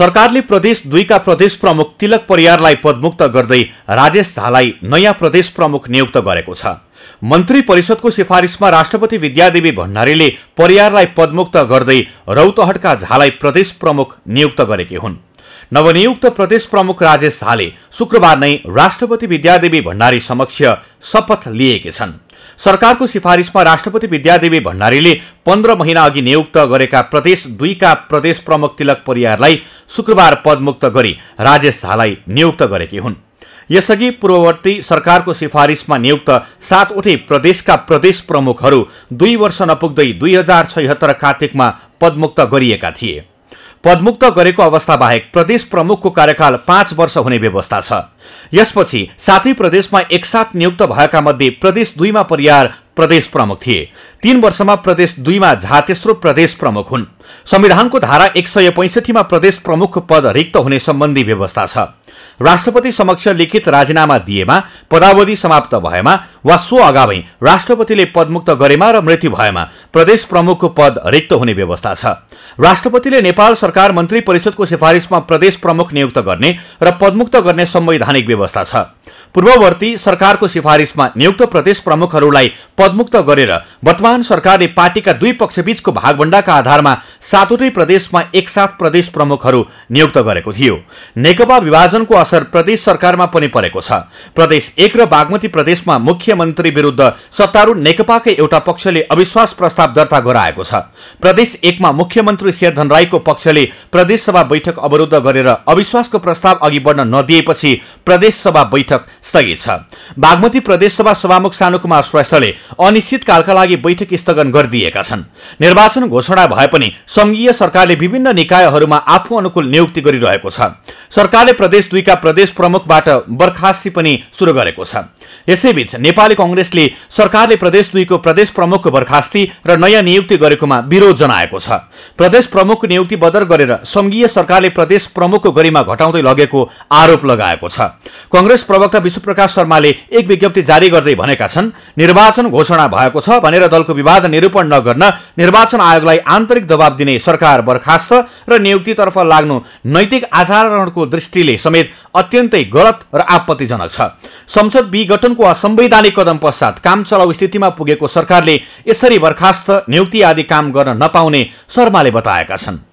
सरकारले प्रदेश दुईका प्रदेश प्रमुख तिलक परियारलाई पदमुक्त गर्दै राजेश झालाई नयाँ प्रदेश प्रमुख नियुक्त गरेको छ मन्त्री परिषदको सिफारिसमा राष्ट्रपति विद्यादेवी भण्डारीले परियारलाई पदमुक्त गर्दै रौतहटका झालाई प्रदेश प्रमुख नियुक्त गरेकी हुन् नवनियुक्त प्रदेश प्रमुख राजेश झाले शुक्रबार नै राष्ट्रपति विद्यादेवी भण्डारी समक्ष शपथ लिएकी छन् सरकारको सिफारिसमा राष्ट्रपति विद्यादेवी भण्डारीले पन्ध्र महिना अघि नियुक्त गरेका प्रदेश दुईका प्रदेश प्रमुख तिलक परियारलाई शुक्रबार पदमुक्त गरी राजेश झालाई नियुक्त गरेकी हुन् यसअघि पूर्ववर्ती सरकारको सिफारिसमा नियुक्त सातवटै प्रदेशका प्रदेश प्रमुखहरू दुई वर्ष नपुग्दै दुई हजार छयत्तर कार्तिकमा पदमुक्त गरिएका थिए पदमुक्त गरेको अवस्था बाहेक प्रदेश प्रमुखको कार्यकाल पाँच वर्ष हुने व्यवस्था छ यसपछि साथै प्रदेशमा एकसाथ नियुक्त भएका मध्ये प्रदेश दुईमा परियार प्रदेश प्रमुख थिए तीन वर्षमा प्रदेश दुईमा झा तेस्रो प्रदेश प्रमुख हुन् संविधानको धारा एक सय पैँसठीमा प्रदेश प्रमुखको पद रिक्त हुने सम्बन्धी व्यवस्था छ राष्ट्रपति समक्ष लिखित राजीनामा दिएमा पदावधि समाप्त भएमा वा सो अगावै राष्ट्रपतिले पदमुक्त गरेमा र मृत्यु भएमा प्रदेश प्रमुखको पद रिक्त हुने व्यवस्था छ राष्ट्रपतिले नेपाल सरकार मन्त्री परिषदको सिफारिसमा प्रदेश प्रमुख नियुक्त गर्ने र पदमुक्त गर्ने संवैधानिक व्यवस्था छ पूर्ववर्ती सरकारको सिफारिसमा नियुक्त प्रदेश प्रमुखहरूलाई पदमुक्त गरेर वर्तमान सरकारले पार्टीका दुई पक्षबीचको भागभण्डाका आधारमा सातवटै प्रदेशमा एकसाथ प्रदेश प्रमुखहरू नियुक्त गरेको थियो नेकपा विभाजनको असर प्रदेश सरकारमा पनि परेको छ प्रदेश एक र बागमती प्रदेशमा मुख्यमन्त्री विरूद्ध सत्तारूढ़ नेकपाकै एउटा पक्षले अविश्वास प्रस्ताव दर्ता गराएको छ प्रदेश एकमा मुख्यमन्त्री शेरधन राईको पक्षले प्रदेशसभा बैठक अवरूद्ध गरेर अविश्वासको प्रस्ताव अघि बढ्न नदिएपछि प्रदेशसभा बैठक स्थगित छ बागमती प्रदेशसभा सभामुख सानु कुमार श्रेष्ठले अनिश्चितकालका लागि बैठक स्थगन गरिदिएका छन् निर्वाचन घोषणा भए पनि संघीय सरकारले विभिन्न निकायहरूमा आफू अनुकूल नियुक्ति गरिरहेको छ सरकारले प्रदेश दुईका प्रदेश प्रमुखबाट बर्खास्ती पनि सुरु गरेको छ यसैबीच नेपाली कंग्रेसले सरकारले प्रदेश दुईको प्रदेश प्रमुखको बर्खास्ती र नयाँ नियुक्ति गरेकोमा विरोध जनाएको छ प्रदेश प्रमुखको नियुक्ति बदर गरेर संघीय सरकारले प्रदेश प्रमुखको गरिमा घटाउँदै लगेको आरोप लगाएको छ कंग्रेस प्रवक्ता विश्वप्रकाश शर्माले एक विज्ञप्ति जारी गर्दै भनेका छन् निर्वाचन घोषणा भएको छ भनेर दलको विवाद निरूपण नगर्न निर्वाचन आयोगलाई आन्तरिक दबाब दिने सरकार बर्खास्त र नियुक्तितर्फ लाग्नु नैतिक आचरणको दृष्टिले समेत अत्यन्तै गलत र आपत्तिजनक छ संसद विघटनको असंवैधानिक कदम पश्चात काम चलाउ स्थितिमा पुगेको सरकारले यसरी बर्खास्त नियुक्ति आदि काम गर्न नपाउने शर्माले बताएका छन्